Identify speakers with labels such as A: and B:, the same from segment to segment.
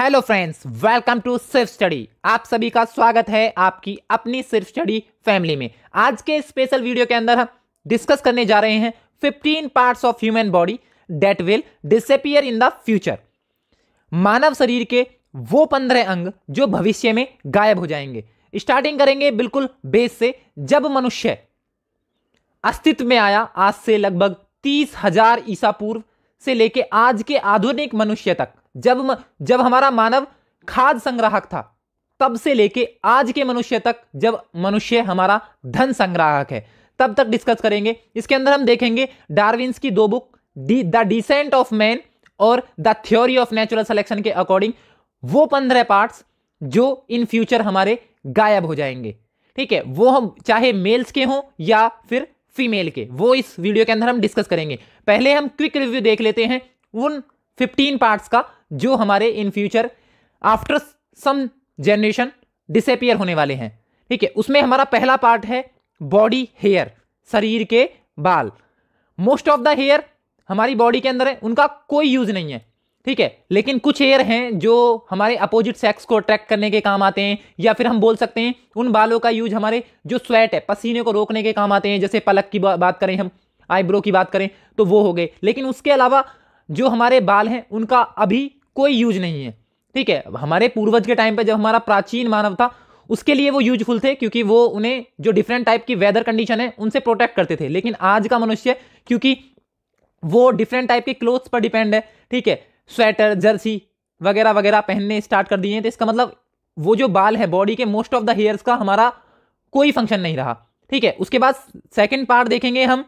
A: hello friends welcome to Sirf study आप सभी का स्वागत है आपकी अपनी सिर्फ स्टडी फैमिली में आज के स्पेशल वीडियो के अंदर हम डिस्कस करने जा रहे हैं 15 parts of human body that will disappear in the future मानव शरीर के वो पंद्रह अंग जो भविष्य में गायब हो जाएंगे स्टार्टिंग करेंगे बिल्कुल बेस से जब मनुष्य अस्तित्व में आया आज से लगभग तीस हजार ईसा पूर्व से लेके आज के आधुनिक मनुष्य तक जब जब हमारा मानव खाद संग्राहक था तब से लेके आज के मनुष्य तक जब मनुष्य हमारा धन संग्राहक है तब तक डिस्कस करेंगे इसके अंदर हम देखेंगे डार्विन्स की दो बुक दी द डिसेंट ऑफ मैन और the theory of natural selection के अकॉर्डिंग वो पंद्रह पार्ट्स जो इन फ्यूचर हमारे गायब हो जाएंगे ठीक है वो हम चाहे मेल्स के हों या फिर फीमेल के वो इस वीडियो के अंदर हम डिस्कस करेंगे पहले हम क्विक रिव्यू देख लेते हैं उन फिफ्टीन पार्ट्स का जो हमारे in future after some generation disappear होने वाले हैं ठीक है उसमें हमारा पहला पार्ट है बॉडी हेयर शरीर के बाल मोस्ट ऑफ द हेयर हमारी बॉडी के अंदर है उनका कोई यूज़ नहीं है ठीक है लेकिन कुछ हेयर हैं जो हमारे अपोजिट सेक्स को अट्रैक्ट करने के काम आते हैं या फिर हम बोल सकते हैं उन बालों का यूज हमारे जो स्वेट है पसीने को रोकने के काम आते हैं जैसे पलक की बात करें हम आईब्रो की बात करें तो वो हो गए लेकिन उसके अलावा जो हमारे बाल हैं उनका अभी कोई यूज नहीं है ठीक है हमारे पूर्वज के टाइम पर जब हमारा प्राचीन मानव था उसके लिए वो यूजफुल थे क्योंकि वो उन्हें जो डिफरेंट टाइप की वेदर कंडीशन है उनसे प्रोटेक्ट करते थे लेकिन आज का मनुष्य क्योंकि वो डिफरेंट टाइप के क्लोथ्स पर डिपेंड है ठीक है स्वेटर जर्सी वगैरह वगैरह पहनने स्टार्ट कर दिए हैं तो इसका मतलब वो जो बाल है बॉडी के मोस्ट ऑफ द हेयर्स का हमारा कोई फंक्शन नहीं रहा ठीक है उसके बाद सेकेंड पार्ट देखेंगे हम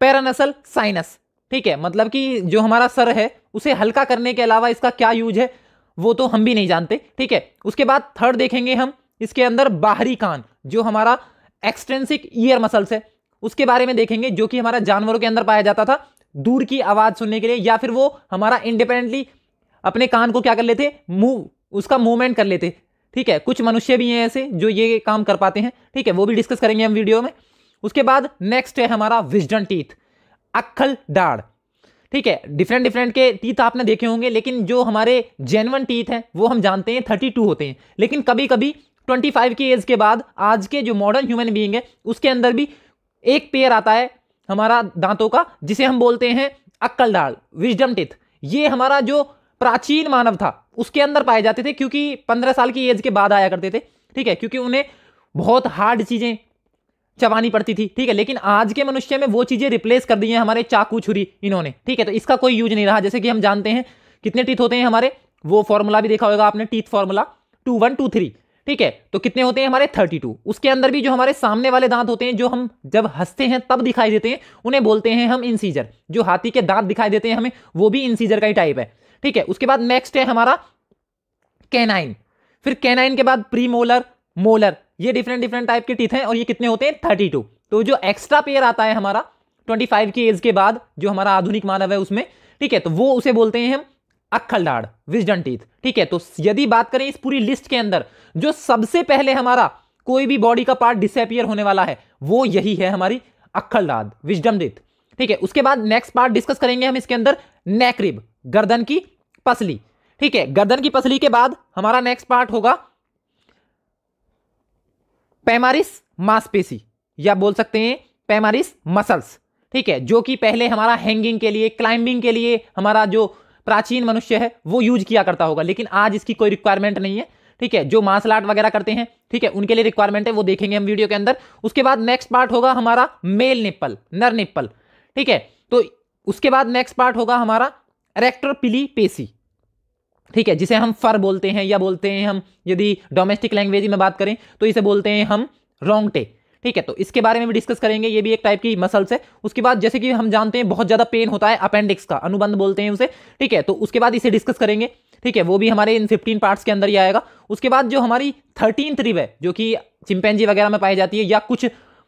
A: पैरानसल साइनस ठीक है मतलब कि जो हमारा सर है उसे हल्का करने के अलावा इसका क्या यूज है वो तो हम भी नहीं जानते ठीक है उसके बाद थर्ड देखेंगे हम इसके अंदर बाहरी कान जो हमारा एक्सटेंसिक ईयर मसल्स है उसके बारे में देखेंगे जो कि हमारा जानवरों के अंदर पाया जाता था दूर की आवाज़ सुनने के लिए या फिर वो हमारा इंडिपेंडेंटली अपने कान को क्या कर लेते मूव उसका मूवमेंट कर लेते ठीक है कुछ मनुष्य भी हैं ऐसे जो ये काम कर पाते हैं ठीक है वो भी डिस्कस करेंगे हम वीडियो में उसके बाद नेक्स्ट है हमारा विजडन टीथ अक्खल दाढ़ ठीक है डिफरेंट डिफरेंट के टीथ आपने देखे होंगे लेकिन जो हमारे जेनवन टीथ हैं वो हम जानते हैं थर्टी टू होते हैं लेकिन कभी कभी ट्वेंटी फाइव की एज के बाद आज के जो मॉडर्न ह्यूमन बींग है उसके अंदर भी एक पेयर आता है हमारा दांतों का जिसे हम बोलते हैं अक्कल डाल विजडम टीथ ये हमारा जो प्राचीन मानव था उसके अंदर पाए जाते थे क्योंकि पंद्रह साल की एज के बाद आया करते थे ठीक है क्योंकि उन्हें बहुत हार्ड चीज़ें चबानी पड़ती थी ठीक है लेकिन आज के मनुष्य में वो चीजें रिप्लेस कर दी हैं हमारे चाकू छुरी इन्होंने ठीक है तो इसका कोई यूज नहीं रहा जैसे कि हम जानते हैं कितने टीथ होते हैं हमारे वो फॉर्मूला भी देखा होगा आपने teeth formula two one two three ठीक है तो कितने होते हैं हमारे थर्टी टू उसके अंदर भी जो हमारे सामने वाले दांत होते हैं जो हम जब हंसते हैं तब दिखाई देते हैं उन्हें बोलते हैं हम इंसीजर जो हाथी के दांत दिखाई देते हैं हमें वो भी इंसीजर का ही टाइप है ठीक है उसके बाद नेक्स्ट है हमारा कैनाइन फिर कैनाइन के बाद प्री मोलर मोलर ये डिफरेंट डिफरेंट टाइप के टीथ हैं और ये कितने होते हैं थर्टी टू तो जो एक्स्ट्रा पेयर आता है हमारा ट्वेंटी फाइव की एज के बाद जो हमारा आधुनिक मानव है उसमें ठीक है तो वो उसे बोलते हैं हम अक्खलदाड़ विजडन टीथ ठीक है तो यदि बात करें इस पूरी लिस्ट के अंदर जो सबसे पहले हमारा कोई भी बॉडी का पार्ट डिसअपियर होने वाला है वो यही है हमारी अक्खलदाद विजडम टीथ ठीक है उसके बाद नेक्स्ट पार्ट डिस्कस करेंगे हम इसके अंदर नेकरिब गर्दन की पसली ठीक है गर्दन की पसली के बाद हमारा नेक्स्ट पार्ट होगा पैमारिस मांसपेशी या बोल सकते हैं पैमारिस मसल्स ठीक है जो कि पहले हमारा हैंगिंग के लिए क्लाइंबिंग के लिए हमारा जो प्राचीन मनुष्य है वो यूज किया करता होगा लेकिन आज इसकी कोई रिक्वायरमेंट नहीं है ठीक है जो मार्शल आर्ट वगैरह करते हैं ठीक है उनके लिए रिक्वायरमेंट है वो देखेंगे हम वीडियो के अंदर उसके बाद नेक्स्ट पार्ट होगा हमारा मेल निप्पल नर निप्पल ठीक है तो उसके बाद नेक्स्ट पार्ट होगा हमारा रेक्टर पिली पेशी ठीक है जिसे हम फर बोलते हैं या बोलते हैं हम यदि डोमेस्टिक लैंग्वेज में बात करें तो इसे बोलते हैं हम रोंगटे ठीक है तो इसके बारे में भी डिस्कस करेंगे ये भी एक टाइप की मसल्स है उसके बाद जैसे कि हम जानते हैं बहुत ज़्यादा पेन होता है अपेंडिक्स का अनुबंध बोलते हैं उसे ठीक है तो उसके बाद इसे डिस्कस करेंगे ठीक है वो भी हमारे इन फिफ्टीन पार्ट्स के अंदर ही आएगा उसके बाद जो हमारी थर्टीन थ्रिव है जो कि चिंपैनजी वगैरह में पाई जाती है या कुछ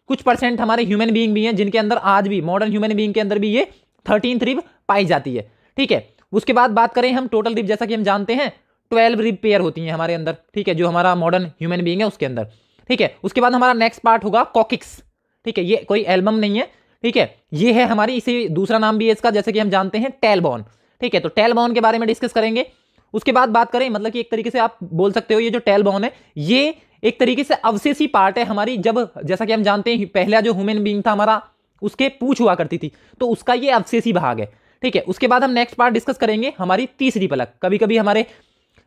A: कुछ परसेंट हमारे ह्यूमन बींग भी हैं जिनके अंदर आज भी मॉडर्न ह्यूमन बींग के अंदर भी ये थर्टीन थ्रिव पाई जाती है ठीक है उसके बाद बात करें हम टोटल रिप जैसा कि हम जानते हैं ट्वेल्व रिप पेयर होती हैं हमारे अंदर ठीक है जो हमारा मॉडर्न ह्यूमन बींग है उसके अंदर ठीक है उसके बाद हमारा नेक्स्ट पार्ट होगा कॉकिक्स ठीक है ये कोई एल्बम नहीं है ठीक है ये है हमारी इसी दूसरा नाम भी है इसका जैसे कि हम जानते हैं टेलबॉन ठीक है तो टेलबॉन के बारे में डिस्कस करेंगे उसके बाद बात करें मतलब कि एक तरीके से आप बोल सकते हो ये जो टेलबॉन है ये एक तरीके से अवशेषी पार्ट है हमारी जब जैसा कि हम जानते हैं पहला जो ह्यूमन बींग था हमारा उसके पूछ हुआ करती थी तो उसका ये अवशेषी भाग है ठीक है उसके बाद हम नेक्स्ट पार्ट डिस्कस करेंगे हमारी तीसरी पलक कभी कभी हमारे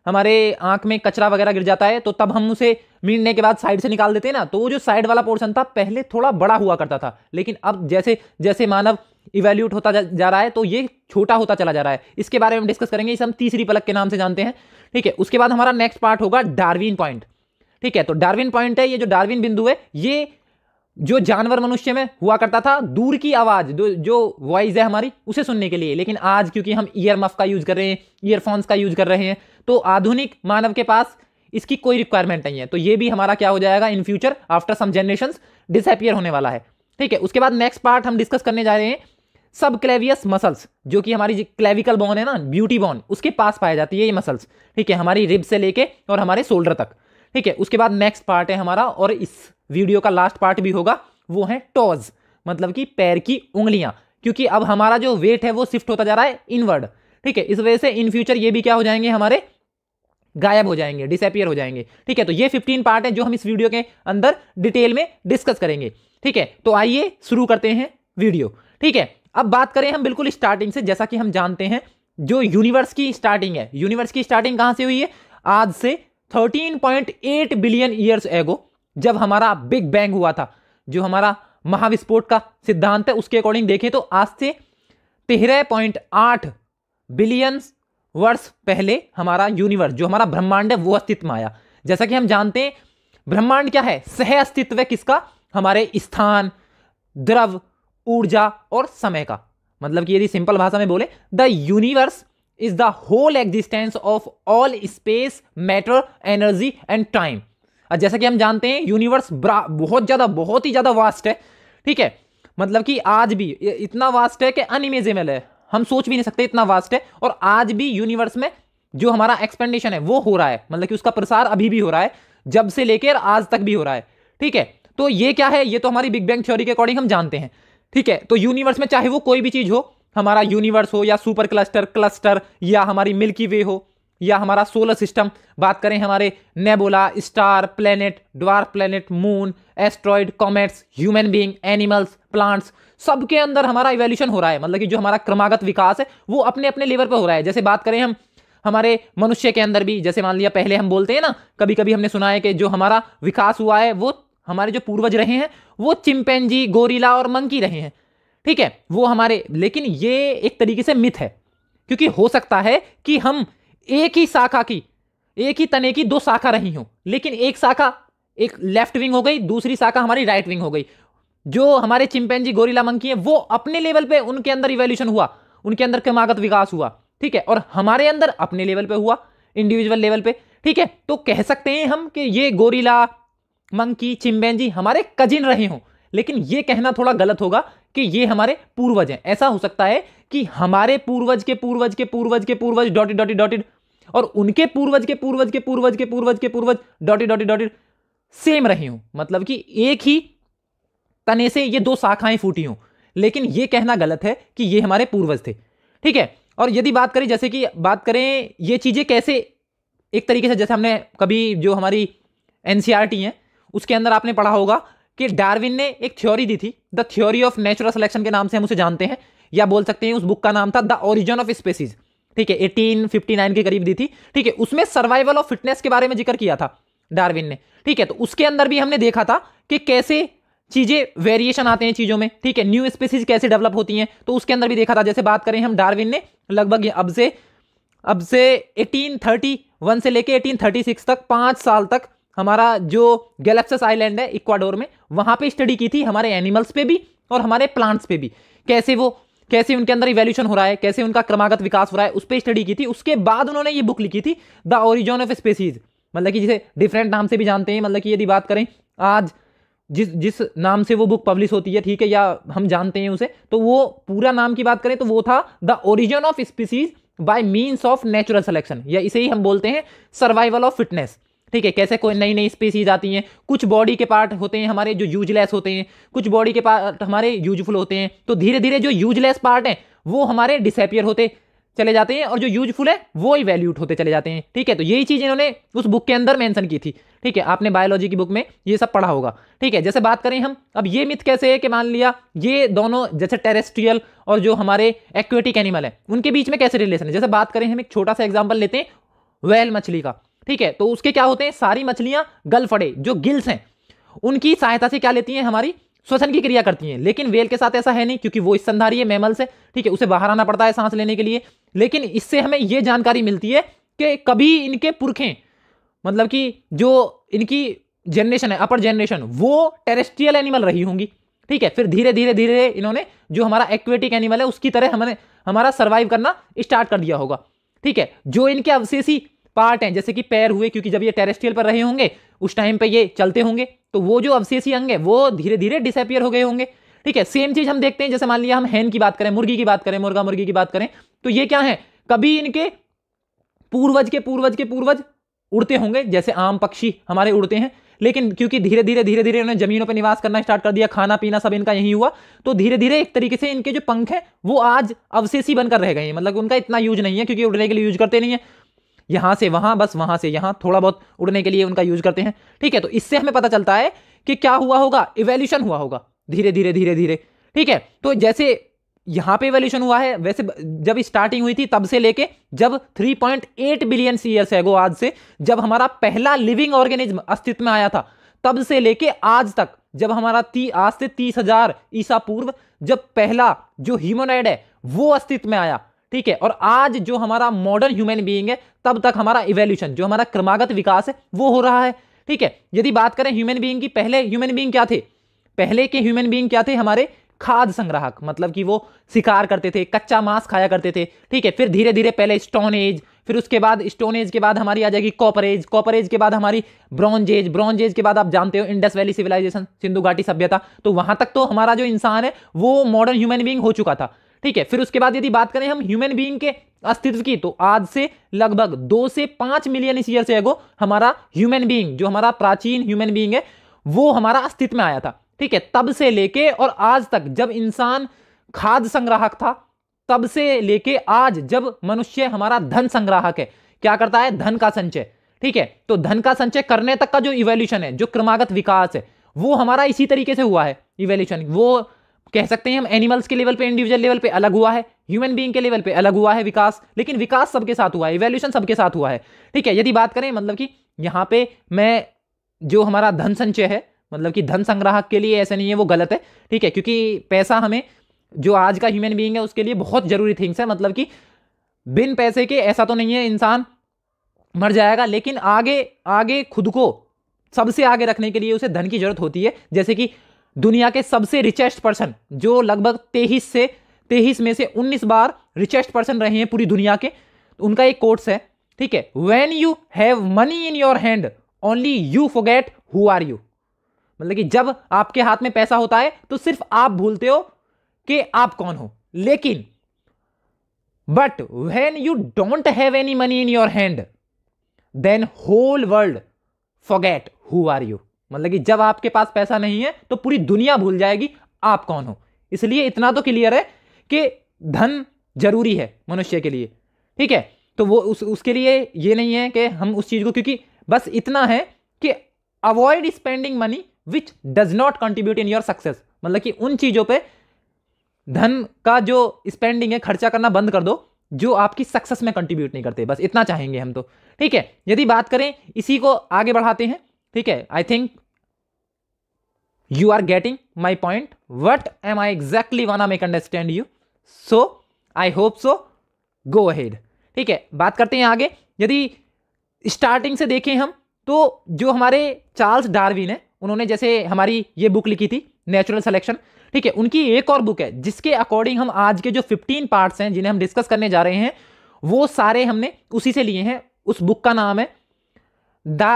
A: हमारे आंख में कचरा वगैरह गिर जाता है तो तब हम उसे मीनने के बाद साइड से निकाल देते हैं ना तो वो जो साइड वाला पोर्शन था पहले थोड़ा बड़ा हुआ करता था लेकिन अब जैसे जैसे मानव इवेल्यूट होता जा, रहा है तो ये छोटा होता चला जा रहा है इसके बारे में डिस्कस करेंगे इसे हम तीसरी पलक के नाम से जानते हैं ठीक है उसके बाद हमारा नेक्स्ट पार्ट होगा डार्विन पॉइंट ठीक है तो डार्विन पॉइंट है ये जो डार्विन बिंदु है ये जो जानवर मनुष्य में हुआ करता था दूर की आवाज़ जो जो वॉइस है हमारी उसे सुनने के लिए लेकिन आज क्योंकि हम ईयर मफ का यूज़ कर रहे हैं ईयरफोन्स का यूज़ कर रहे हैं तो आधुनिक मानव के पास इसकी कोई रिक्वायरमेंट नहीं है तो ये भी हमारा क्या हो जाएगा in future after some generation disappear होने वाला है ठीक है उसके बाद नेक्स्ट पार्ट हम डिस्कस करने जा रहे हैं सब क्लेवियस मसल्स जो कि हमारी क्लेविकल बोन है ना ब्यूटी बोन उसके पास पाई जाती है ये मसल्स ठीक है हमारी रिब से लेके और हमारे शोल्डर तक ठीक है उसके बाद नेक्स्ट पार्ट है हमारा और इस वीडियो का लास्ट पार्ट भी होगा वो है टॉज मतलब कि पैर की उंगलियां क्योंकि अब हमारा जो वेट है वो शिफ्ट होता जा रहा है इनवर्ड ठीक है इस वजह से इन फ्यूचर ये भी क्या हो जाएंगे हमारे गायब हो जाएंगे डिसअपियर हो जाएंगे ठीक है तो ये 15 पार्ट है जो हम इस वीडियो के अंदर डिटेल में डिस्कस करेंगे ठीक है तो आइए शुरू करते हैं वीडियो ठीक है अब बात करें हम बिल्कुल स्टार्टिंग से जैसा कि हम जानते हैं जो यूनिवर्स की स्टार्टिंग है यूनिवर्स की स्टार्टिंग कहां से हुई है आज से 13.8 बिलियन ईयर्स एगो जब हमारा बिग बैंग हुआ था जो हमारा महाविस्फोट का सिद्धांत है उसके अकॉर्डिंग देखें तो आज से तेरह पॉइंट आठ बिलियन वर्ष पहले हमारा यूनिवर्स जो हमारा ब्रह्मांड है वो अस्तित्व में आया जैसा कि हम जानते हैं ब्रह्मांड क्या है सह अस्तित्व किसका हमारे स्थान द्रव ऊर्जा और समय का मतलब कि यदि सिंपल भाषा में बोले the universe is the whole existence of all space matter energy and time जैसा कि हम जानते हैं यूनिवर्स बहुत ज्यादा बहुत ही ज्यादा वास्ट है ठीक है मतलब कि आज भी इतना वास्ट है कि अनइमेजेबल है हम सोच भी नहीं सकते इतना वास्ट है और आज भी यूनिवर्स में जो हमारा एक्सपेंडेशन है वो हो रहा है मतलब कि उसका प्रसार अभी भी हो रहा है जब से लेकर आज तक भी हो रहा है ठीक है तो ये क्या है ये तो हमारी बिग बैंग थ्योरी के अकॉर्डिंग हम जानते हैं ठीक है तो यूनिवर्स में चाहे वो कोई भी चीज हो हमारा यूनिवर्स हो या सुपर क्लस्टर क्लस्टर या हमारी मिल्की वे हो या हमारा सोलर सिस्टम बात करें हमारे nebula star planet dwarf planet moon asteroid comets human being animals plants सबके अंदर हमारा इवोल्यूशन हो रहा है मतलब कि जो हमारा क्रमागत विकास है वो अपने अपने लेवल पर हो रहा है जैसे बात करें हम हमारे मनुष्य के अंदर भी जैसे मान लिया पहले हम बोलते हैं ना कभी कभी हमने सुना है कि जो हमारा विकास हुआ है वो हमारे जो पूर्वज रहे हैं वो चिंपैनजी गोरीला और मंकी रहे हैं ठीक है वो हमारे लेकिन ये एक तरीके से मिथ है क्योंकि हो सकता है कि हम एक ही शाखा की एक ही तने की दो शाखा रही हो लेकिन एक शाखा एक लेफ्ट विंग हो गई दूसरी शाखा हमारी राइट विंग हो गई जो हमारे जी गोरिला मंकी हैं वो अपने लेवल पे उनके अंदर इवेल्यूशन हुआ उनके अंदर क्रमागत विकास हुआ ठीक है और हमारे अंदर अपने लेवल पे हुआ इंडिविजुअल लेवल पे ठीक है तो कह सकते हैं हम कि ये गोरिला मंकी जी हमारे कजिन रहे हों लेकिन यह कहना थोड़ा गलत होगा कि ये हमारे पूर्वज हैं ऐसा हो सकता है कि हमारे पूर्वज के पूर्वज के पूर्वज के पूर्वज डॉटेड डॉटेड डॉटेड और उनके पूर्वज के पूर्वज के पूर्वज के पूर्वज के पूर्वज डॉटेड डॉटेड डॉटेड सेम रही हूं मतलब कि एक ही तने से ये दो शाखाएं फूटी हूं लेकिन ये कहना गलत है कि ये हमारे पूर्वज थे ठीक है और यदि बात करें जैसे कि बात करें ये चीज़ें कैसे एक तरीके से जैसे हमने कभी जो हमारी एन है उसके अंदर आपने पढ़ा होगा कि डार्विन ने एक थ्योरी दी थी the theory of natural selection के नाम से हम उसे जानते हैं या बोल सकते हैं उस बुक का नाम था द ओरिजन ऑफ स्पेसीज ठीक है 1859 के करीब दी थी ठीक है उसमें सर्वाइवल ऑफ फिटनेस के बारे में जिक्र किया था डार्विन ने ठीक है तो उसके अंदर भी हमने देखा था कि कैसे चीज़ें वेरिएशन आते हैं चीज़ों में ठीक है न्यू स्पीसीज कैसे डेवलप होती हैं तो उसके अंदर भी देखा था जैसे बात करें हम डार्विन ने लगभग अब से अब से 1831 से लेके 1836 तक पांच साल तक हमारा जो गैलेक्सस आइलैंड है इक्वाडोर में वहां पे स्टडी की थी हमारे एनिमल्स पे भी और हमारे प्लांट्स पे भी कैसे वो कैसे उनके अंदर इवेल्यूशन हो रहा है कैसे उनका क्रमागत विकास हो रहा है उस पर स्टडी की थी उसके बाद उन्होंने ये बुक लिखी थी द ओरिजन ऑफ स्पेसीज मतलब कि जिसे डिफरेंट नाम से भी जानते हैं मतलब कि यदि बात करें आज जिस जिस नाम से वो बुक पब्लिश होती है ठीक है या हम जानते हैं उसे तो वो पूरा नाम की बात करें तो वो था the origin of species by means of natural selection या इसे ही हम बोलते हैं सर्वाइवल ऑफ फिटनेस ठीक है कैसे कोई नई नई स्पीसीज आती हैं कुछ बॉडी के पार्ट होते हैं हमारे जो यूजलेस होते हैं कुछ बॉडी के पार्ट हमारे यूजफुल होते हैं तो धीरे धीरे जो यूजलेस पार्ट हैं वो हमारे डिसपियर होते चले जाते हैं और जो यूजफुल है वो वैल्यूट होते चले जाते हैं ठीक है तो यही चीज़ इन्होंने उस बुक के अंदर मैंसन की थी ठीक है आपने बायोलॉजी की बुक में ये सब पढ़ा होगा ठीक है जैसे बात करें हम अब ये मिथ कैसे है कि मान लिया ये दोनों जैसे टेरेस्ट्रियल और जो हमारे एक्वेटिक एनिमल है उनके बीच में कैसे रिलेशन है जैसे बात करें हम एक छोटा सा एग्जाम्पल लेते हैं वेल मछली का ठीक है तो उसके क्या होते हैं सारी मछलियां गलफड़े जो गिल्स हैं उनकी सहायता से क्या लेती हैं हमारी श्वसन की क्रिया करती हैं लेकिन वेल के साथ ऐसा है नहीं क्योंकि वो संधारी है मेमल्स है ठीक है उसे बाहर आना पड़ता है सांस लेने के लिए लेकिन इससे हमें ये जानकारी मिलती है कि कभी इनके पुरखें मतलब कि जो इनकी जनरेशन है अपर जनरेशन वो टेरेस्ट्रियल एनिमल रही होंगी ठीक है फिर धीरे धीरे धीरे इन्होंने जो हमारा एक्वेटिक एनिमल है उसकी तरह हमने हमारा सर्वाइव करना स्टार्ट कर दिया होगा ठीक है जो इनके अवशेषी पार्ट हैं जैसे कि पैर हुए क्योंकि जब ये टेरेस्ट्रियल पर रहे होंगे उस टाइम पर ये चलते होंगे तो वो जो अवशेषी अंग है वो धीरे धीरे डिसअपियर हो गए होंगे ठीक है सेम चीज हम देखते हैं जैसे मान लिया हम हैन की बात करें मुर्गी की बात करें मुर्गा मुर्गी की बात करें तो ये क्या है कभी इनके पूर्वज के पूर्वज के पूर्वज उड़ते होंगे जैसे आम पक्षी हमारे उड़ते हैं लेकिन क्योंकि धीरे धीरे धीरे धीरे उन्होंने जमीनों पर निवास करना स्टार्ट कर दिया खाना पीना सब इनका यही हुआ तो धीरे धीरे एक तरीके से इनके जो पंख हैं वो आज अवशेषी बनकर रह गए हैं मतलब उनका इतना यूज नहीं है क्योंकि उड़ने के लिए यूज करते नहीं है यहाँ से वहां बस वहां से यहां थोड़ा बहुत उड़ने के लिए उनका यूज करते हैं ठीक है तो इससे हमें पता चलता है कि क्या हुआ होगा इवेल्यूशन हुआ होगा धीरे धीरे धीरे धीरे ठीक है तो जैसे यहाँ पे इवेल्यूशन हुआ है वैसे जब स्टार्टिंग हुई थी तब से लेके जब 3.8 बिलियन ईयर्स है आज से जब हमारा पहला लिविंग ऑर्गेनिज्म अस्तित्व में आया था तब से लेके आज तक जब हमारा ती आज से तीस हजार ईसा पूर्व जब पहला जो ह्यूमनॉइड है वो अस्तित्व में आया ठीक है और आज जो हमारा मॉडर्न ह्यूमन बीइंग है तब तक हमारा इवेल्यूशन जो हमारा क्रमागत विकास है वो हो रहा है ठीक है यदि बात करें ह्यूमन बीइंग की पहले ह्यूमन बीइंग क्या थे पहले के ह्यूमन बीइंग क्या थे हमारे खाद संग्राहक मतलब कि वो शिकार करते थे कच्चा मांस खाया करते थे ठीक है फिर धीरे धीरे पहले स्टोन एज फिर उसके बाद स्टोन एज के बाद हमारी आ जाएगी कॉपर एज कॉपर एज के बाद हमारी ब्रॉन्ज एज ब्रॉन्ज एज के बाद आप जानते हो इंडस वैली सिविलाइजेशन सिंधु घाटी सभ्यता तो वहां तक तो हमारा जो इंसान है वो मॉडर्न ह्यूमन बींग हो चुका था ठीक है फिर उसके बाद यदि बात करें हम ह्यूमन बीइंग के अस्तित्व की तो आज से लगभग दो से पांच मिलियन ईयर से एगो हमारा ह्यूमन बीइंग जो हमारा प्राचीन ह्यूमन बीइंग है वो हमारा अस्तित्व में आया था ठीक है तब से लेके और आज तक जब इंसान खाद्य संग्राहक था तब से लेके आज जब मनुष्य हमारा धन संग्राहक है क्या करता है धन का संचय ठीक है तो धन का संचय करने तक का जो इवोल्यूशन है जो क्रमागत विकास है वो हमारा इसी तरीके से हुआ है इवोल्यूशन वो कह सकते हैं हम एनिमल्स के लेवल पे इंडिविजुअल लेवल पे अलग हुआ है ह्यूमन बीइंग के लेवल पे अलग हुआ है विकास लेकिन विकास सबके साथ हुआ है इवेल्यूशन सबके साथ हुआ है ठीक है यदि बात करें मतलब कि यहाँ पे मैं जो हमारा धन संचय है मतलब कि धन संग्राहक के लिए ऐसा नहीं है वो गलत है ठीक है क्योंकि पैसा हमें जो आज का ह्यूमन बींग है उसके लिए बहुत ज़रूरी थिंग्स है मतलब कि बिन पैसे के ऐसा तो नहीं है इंसान मर जाएगा लेकिन आगे आगे खुद को सबसे आगे रखने के लिए उसे धन की जरूरत होती है जैसे कि दुनिया के सबसे रिचेस्ट पर्सन जो लगभग तेईस से तेईस में से उन्नीस बार रिचेस्ट पर्सन रहे हैं पूरी दुनिया के तो उनका एक कोर्ट्स है ठीक है when you have money in your hand only you forget who are you मतलब कि जब आपके हाथ में पैसा होता है तो सिर्फ आप भूलते हो कि आप कौन हो लेकिन but when you don't have any money in your hand then whole world forget who are you मतलब कि जब आपके पास पैसा नहीं है तो पूरी दुनिया भूल जाएगी आप कौन हो इसलिए इतना तो क्लियर है कि धन जरूरी है मनुष्य के लिए ठीक है तो वो उस उसके लिए ये नहीं है कि हम उस चीज़ को क्योंकि बस इतना है कि avoid spending money which does not contribute in your success मतलब कि उन चीज़ों पे धन का जो स्पेंडिंग है खर्चा करना बंद कर दो जो आपकी सक्सेस में कंट्रीब्यूट नहीं करते बस इतना चाहेंगे हम तो ठीक है यदि बात करें इसी को आगे बढ़ाते हैं ठीक है I think you are getting my point what am I exactly want I make understand you so I hope so go ahead ठीक है बात करते हैं आगे यदि स्टार्टिंग से देखें हम तो जो हमारे चार्ल्स डार्विन है उन्होंने जैसे हमारी ये बुक लिखी थी नेचुरल सेलेक्शन ठीक है उनकी एक और बुक है जिसके अकॉर्डिंग हम आज के जो 15 पार्ट्स हैं जिन्हें हम डिस्कस करने जा रहे हैं वो सारे हमने उसी से लिए हैं उस बुक का नाम है द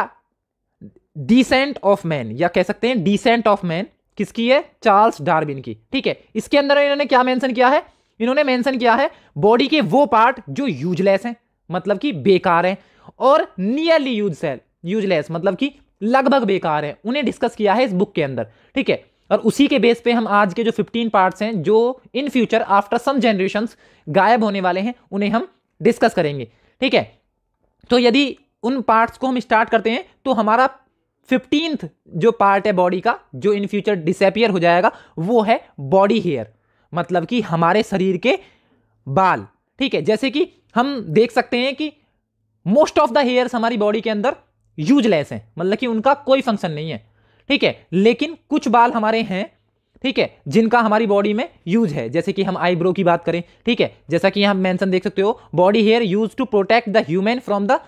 A: डिसेंट ऑफ मैन या कह सकते हैं डिसेंट ऑफ मैन किसकी है चार्ल्स डार्विन की ठीक है इसके अंदर इन्होंने क्या मेंशन किया है इन्होंने मेंशन किया है बॉडी के वो पार्ट जो यूजलेस हैं मतलब कि बेकार हैं और नियरली यूज यूजलेस मतलब कि लगभग बेकार हैं उन्हें डिस्कस किया है इस बुक के अंदर ठीक है और उसी के बेस पे हम आज के जो 15 पार्ट्स हैं जो in future after some generation गायब होने वाले हैं उन्हें हम डिस्कस करेंगे ठीक है तो यदि उन पार्ट्स को हम स्टार्ट करते हैं तो हमारा फिफ्टींथ जो पार्ट है बॉडी का जो इन फ्यूचर डिसपियर हो जाएगा वो है बॉडी हेयर मतलब कि हमारे शरीर के बाल ठीक है जैसे कि हम देख सकते हैं कि मोस्ट ऑफ द हेयर्स हमारी बॉडी के अंदर यूजलेस हैं मतलब कि उनका कोई फंक्शन नहीं है ठीक है लेकिन कुछ बाल हमारे हैं ठीक है जिनका हमारी बॉडी में यूज है जैसे कि हम आईब्रो की बात करें ठीक है जैसा कि हम मेंशन देख सकते हो body hair use to protect the human from the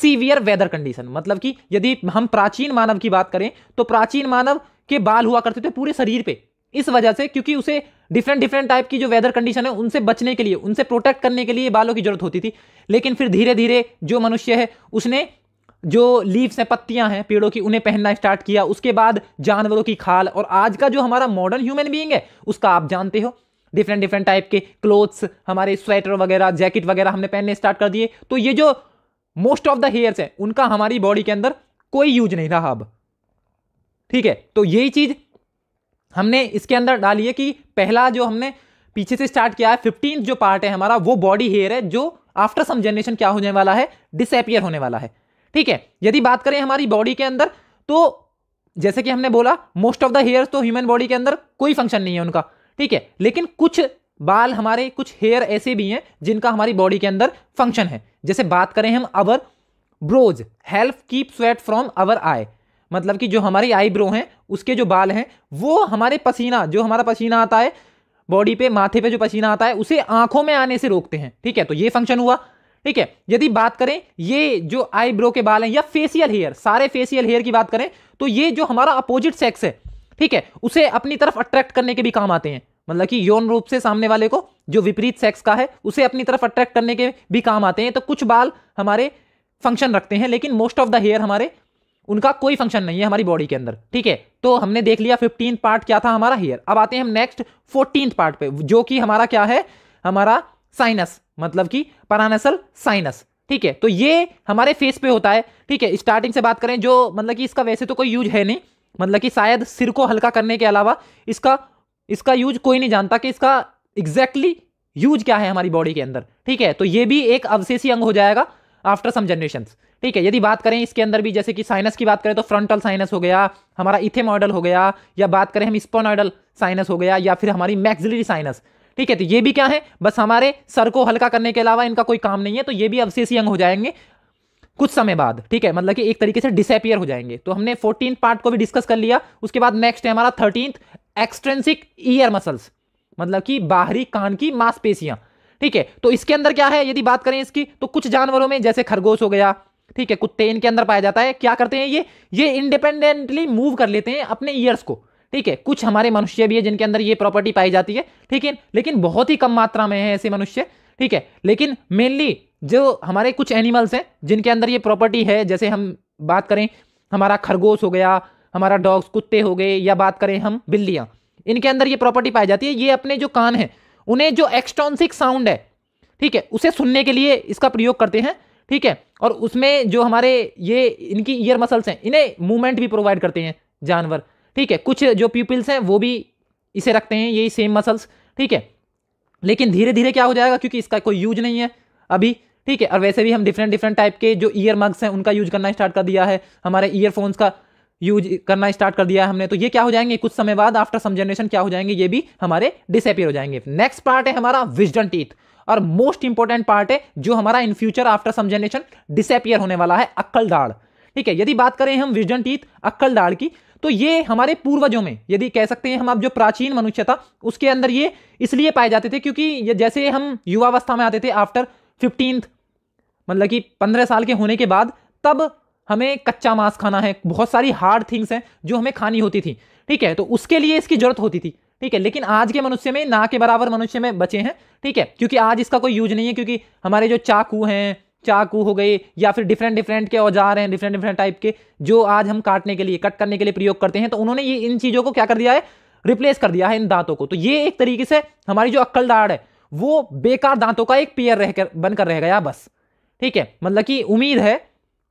A: severe weather condition मतलब कि यदि हम प्राचीन मानव की बात करें तो प्राचीन मानव के बाल हुआ करते थे पूरे शरीर पे इस वजह से क्योंकि उसे डिफरेंट डिफरेंट टाइप की जो वेदर कंडीशन है उनसे बचने के लिए उनसे प्रोटेक्ट करने के लिए बालों की जरूरत होती थी लेकिन फिर धीरे धीरे जो मनुष्य है उसने जो लीव्स हैं पत्तियां हैं पेड़ों की उन्हें पहनना स्टार्ट किया उसके बाद जानवरों की खाल और आज का जो हमारा मॉडर्न ह्यूमन बीइंग है उसका आप जानते हो डिफरेंट डिफरेंट टाइप के क्लोथ्स हमारे स्वेटर वगैरह जैकेट वगैरह हमने पहनने स्टार्ट कर दिए तो ये जो मोस्ट ऑफ द हेयर्स है उनका हमारी बॉडी के अंदर कोई यूज नहीं रहा अब ठीक है तो यही चीज हमने इसके अंदर डाली है कि पहला जो हमने पीछे से स्टार्ट किया है फिफ्टीन जो पार्ट है हमारा वो बॉडी हेयर है जो आफ्टर सम जनरेशन क्या होने वाला है डिसअपियर होने वाला है ठीक है यदि बात करें हमारी बॉडी के अंदर तो जैसे कि हमने बोला मोस्ट ऑफ द हेयर्स तो ह्यूमन बॉडी के अंदर कोई फंक्शन नहीं है उनका ठीक है लेकिन कुछ बाल हमारे कुछ हेयर ऐसे भी हैं जिनका हमारी बॉडी के अंदर फंक्शन है जैसे बात करें हम our brows help keep sweat from our eye मतलब कि जो हमारी आईब्रो हैं उसके जो बाल हैं वो हमारे पसीना जो हमारा पसीना आता है बॉडी पे माथे पे जो पसीना आता है उसे आंखों में आने से रोकते हैं ठीक है तो ये फंक्शन हुआ ठीक है यदि बात करें ये जो आईब्रो के बाल हैं या फेसियल हेयर सारे फेसियल हेयर की बात करें तो ये जो हमारा अपोजिट सेक्स है ठीक है उसे अपनी तरफ अट्रैक्ट करने के भी काम आते हैं मतलब कि यौन रूप से सामने वाले को जो विपरीत सेक्स का है उसे अपनी तरफ अट्रैक्ट करने के भी काम आते हैं तो कुछ बाल हमारे फंक्शन रखते हैं लेकिन मोस्ट ऑफ द हेयर हमारे उनका कोई फंक्शन नहीं है हमारी बॉडी के अंदर ठीक है तो हमने देख लिया फिफ्टीन पार्ट क्या था हमारा हेयर अब आते हैं हम नेक्स्ट फोर्टीन पार्ट पे जो कि हमारा क्या है हमारा साइनस मतलब कि परानसल साइनस ठीक है तो ये हमारे फेस पे होता है ठीक है स्टार्टिंग से बात करें जो मतलब कि इसका वैसे तो कोई यूज है नहीं मतलब कि शायद सिर को हल्का करने के अलावा इसका इसका यूज कोई नहीं जानता कि इसका एग्जैक्टली exactly यूज क्या है हमारी बॉडी के अंदर ठीक है तो ये भी एक अवशेषी अंग हो जाएगा आफ्टर सम जनरेशन ठीक है यदि बात करें इसके अंदर भी जैसे कि साइनस की बात करें तो फ्रंटल साइनस हो गया हमारा इथेमॉडल हो गया या बात करें हम स्पोनॉइडल साइनस हो गया या फिर हमारी मैक्सिलरी साइनस ठीक है तो ये भी क्या है बस हमारे सर को हल्का करने के अलावा इनका कोई काम नहीं है तो ये भी अवशेषी अंग हो जाएंगे कुछ समय बाद ठीक है मतलब कि एक तरीके से डिसअपियर हो जाएंगे तो हमने फोर्टीन पार्ट को भी डिस्कस कर लिया उसके बाद नेक्स्ट है हमारा थर्टीन एक्सट्रेंसिक ईयर मसल्स मतलब कि बाहरी कान की मांसपेशियां ठीक है तो इसके अंदर क्या है यदि बात करें इसकी तो कुछ जानवरों में जैसे खरगोश हो गया ठीक है कुत्ते इनके अंदर पाया जाता है क्या करते हैं ये ये इंडिपेंडेंटली मूव कर लेते हैं अपने ईयर्स को ठीक है कुछ हमारे मनुष्य भी है जिनके अंदर ये प्रॉपर्टी पाई जाती है ठीक है लेकिन बहुत ही कम मात्रा में है ऐसे मनुष्य ठीक है लेकिन मेनली जो हमारे कुछ एनिमल्स हैं जिनके अंदर ये प्रॉपर्टी है जैसे हम बात करें हमारा खरगोश हो गया हमारा डॉग्स कुत्ते हो गए या बात करें हम बिल्लियाँ इनके अंदर ये प्रॉपर्टी पाई जाती है ये अपने जो कान है उन्हें जो एक्सटॉन्सिक साउंड है ठीक है उसे सुनने के लिए इसका प्रयोग करते हैं ठीक है और उसमें जो हमारे ये इनकी ईयर मसल्स हैं इन्हें मूवमेंट भी प्रोवाइड करते हैं जानवर ठीक है कुछ जो पीपल्स हैं वो भी इसे रखते हैं यही सेम मसल्स ठीक है लेकिन धीरे धीरे क्या हो जाएगा क्योंकि इसका कोई यूज नहीं है अभी ठीक है और वैसे भी हम डिफरेंट डिफरेंट टाइप के जो ईयर मग्स हैं उनका यूज करना स्टार्ट कर दिया है हमारे ईयरफोन्स का यूज करना स्टार्ट कर दिया हमने तो ये क्या हो जाएंगे कुछ समय बाद आफ्टर सम जनरेशन क्या हो जाएंगे ये भी हमारे डिसअपियर हो जाएंगे नेक्स्ट पार्ट है हमारा विजडन टीथ और मोस्ट इंपॉर्टेंट पार्ट है जो हमारा in future after some generation disappear होने वाला है अक्कल दाढ़ ठीक है यदि बात करें हम विजडन टीथ अक्कल दाढ़ की तो ये हमारे पूर्वजों में यदि कह सकते हैं हम आप जो प्राचीन मनुष्य था उसके अंदर ये इसलिए पाए जाते थे क्योंकि ये जैसे हम युवावस्था में आते थे आफ्टर फिफ्टींथ मतलब कि पंद्रह साल के होने के बाद तब हमें कच्चा मांस खाना है बहुत सारी हार्ड थिंग्स हैं जो हमें खानी होती थी ठीक है तो उसके लिए इसकी जरूरत होती थी ठीक है लेकिन आज के मनुष्य में ना के बराबर मनुष्य में बचे हैं ठीक है क्योंकि आज इसका कोई यूज नहीं है क्योंकि हमारे जो चाकू हैं चाकू हो गए या फिर डिफरेंट डिफरेंट के औजार हैं डिफरेंट डिफरेंट टाइप के जो आज हम काटने के लिए कट करने के लिए प्रयोग करते हैं तो उन्होंने ये इन चीज़ों को क्या कर दिया है रिप्लेस कर दिया है इन दांतों को तो ये एक तरीके से हमारी जो अक्कल दाड़ है वो बेकार दांतों का एक पेयर रह कर बनकर रह गया बस ठीक है मतलब कि उम्मीद है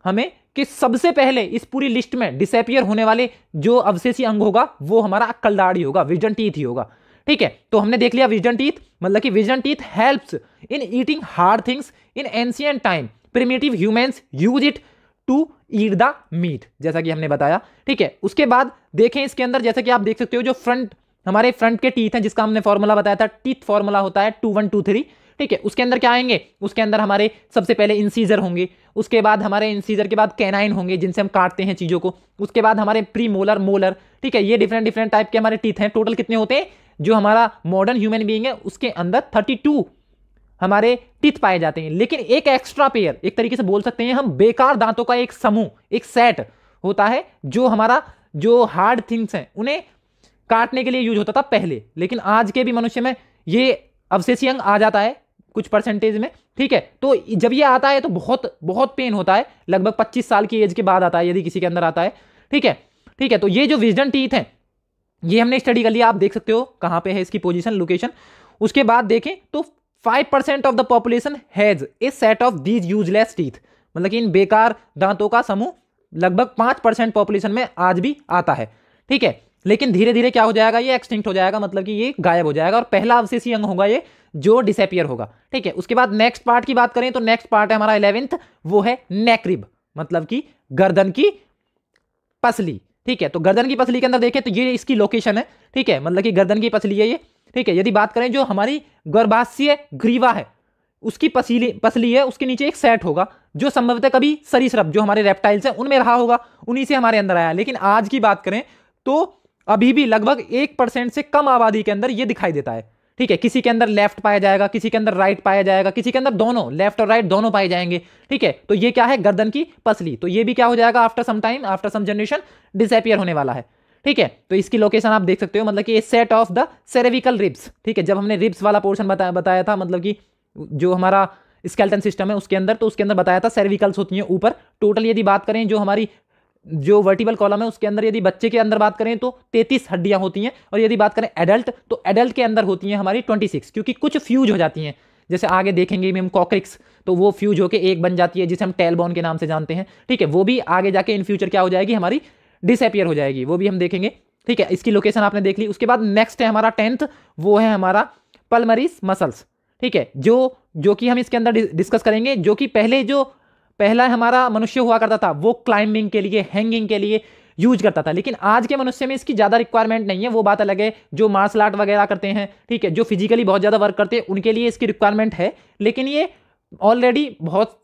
A: हमें कि सबसे पहले इस पूरी लिस्ट में डिसपियर होने वाले जो अवशेषी अंग होगा वो हमारा कलदाड़ी होगा विजन टीथ ही होगा ठीक है तो हमने देख लिया विजन टीथ मतलब कि wisdom teeth helps in eating hard things in ancient time primitive humans use it to eat the meat जैसा कि हमने बताया ठीक है उसके बाद देखें इसके अंदर जैसा कि आप देख सकते हो जो फ्रंट हमारे फ्रंट के टीथ हैं जिसका हमने फॉर्मूला बताया था टीथ फॉर्मूला होता है टू वन टू थ्री ठीक है उसके अंदर क्या आएंगे उसके अंदर हमारे सबसे पहले इंसीजर होंगे उसके बाद हमारे इंसीजर के बाद कैनाइन होंगे जिनसे हम काटते हैं चीज़ों को उसके बाद हमारे प्री मोलर मोलर ठीक है ये डिफरेंट डिफरेंट टाइप के हमारे टीथ हैं टोटल कितने होते हैं जो हमारा मॉडर्न ह्यूमन बींग है उसके अंदर थर्टी हमारे टीथ पाए जाते हैं लेकिन एक एक्स्ट्रा पेयर एक तरीके से बोल सकते हैं हम बेकार दांतों का एक समूह एक सेट होता है जो हमारा जो हार्ड थिंग्स हैं उन्हें काटने के लिए यूज होता था पहले लेकिन आज के भी मनुष्य में ये अवशेषी अंग आ जाता है कुछ परसेंटेज में ठीक है तो जब ये आता है तो बहुत बहुत पेन होता है लगभग पच्चीस साल की एज के बाद आता है यदि किसी के अंदर आता है ठीक है ठीक है तो ये जो विजडन टीथ है ये हमने स्टडी कर लिया आप देख सकते हो कहाँ पे है इसकी पोजीशन लोकेशन उसके बाद देखें तो five percent of the population has a set of these useless teeth मतलब कि इन बेकार दांतों का समूह लगभग पाँच परसेंट पॉपुलेशन में आज भी आता है ठीक है लेकिन धीरे धीरे क्या हो जाएगा ये एक्सटिंक्ट हो जाएगा मतलब कि ये गायब हो जाएगा और पहला अवशेष यंग होगा ये जो डिसअपियर होगा ठीक है उसके बाद नेक्स्ट पार्ट की बात करें तो नेक्स्ट पार्ट है हमारा इलेवेंथ वो है नेक्रिब मतलब कि गर्दन की पसली ठीक है तो गर्दन की पसली के अंदर देखें तो ये इसकी लोकेशन है ठीक है मतलब कि गर्दन की पसली है ये ठीक है यदि बात करें जो हमारी गर्भाशीय ग्रीवा है उसकी पसीली पसली है उसके नीचे एक सेट होगा जो संभवतः कभी सरीसृप जो हमारे रेप्टाइल्स हैं उनमें रहा होगा उन्हीं से हमारे अंदर आया लेकिन आज की बात करें तो अभी भी लगभग एक परसेंट से कम आबादी के अंदर ये दिखाई देता है ठीक है किसी के अंदर लेफ्ट पाया जाएगा किसी के अंदर राइट पाया जाएगा किसी के अंदर दोनों लेफ्ट और राइट दोनों पाए जाएंगे ठीक है तो ये क्या है गर्दन की पसली तो ये भी क्या हो जाएगा after some time after some generation disappear होने वाला है ठीक है तो इसकी लोकेशन आप देख सकते हो मतलब कि ये set of the cervical ribs ठीक है जब हमने रिब्स वाला पोर्शन बता, बताया था मतलब कि जो हमारा स्केल्टन सिस्टम है उसके अंदर तो उसके अंदर बताया था सर्विकल्स होती हैं ऊपर टोटल यदि बात करें जो हमारी जो वर्टिबल कॉलम है उसके अंदर यदि बच्चे के अंदर बात करें तो तैतीस हड्डियां होती हैं और यदि बात करें एडल्ट तो एडल्ट के अंदर होती हैं हमारी ट्वेंटी सिक्स क्योंकि कुछ फ्यूज हो जाती हैं जैसे आगे देखेंगे मैम कॉक्रिक्स तो वो फ्यूज होकर एक बन जाती है जिसे हम टेलबोन के नाम से जानते हैं ठीक है वो भी आगे जाके इन फ्यूचर क्या हो जाएगी हमारी डिसअपियर हो जाएगी वो भी हम देखेंगे ठीक है इसकी लोकेशन आपने देख ली उसके बाद नेक्स्ट है हमारा टेंथ वो है हमारा पलमरीज मसल्स ठीक है जो जो कि हम इसके अंदर डिस्कस करेंगे जो कि पहले जो पहला हमारा मनुष्य हुआ करता था वो क्लाइंबिंग के लिए हैंगिंग के लिए यूज करता था लेकिन आज के मनुष्य में इसकी ज़्यादा रिक्वायरमेंट नहीं है वो बात अलग है जो मार्शल आर्ट वगैरह करते हैं ठीक है जो फिजिकली बहुत ज़्यादा वर्क करते हैं उनके लिए इसकी रिक्वायरमेंट है लेकिन ये ऑलरेडी बहुत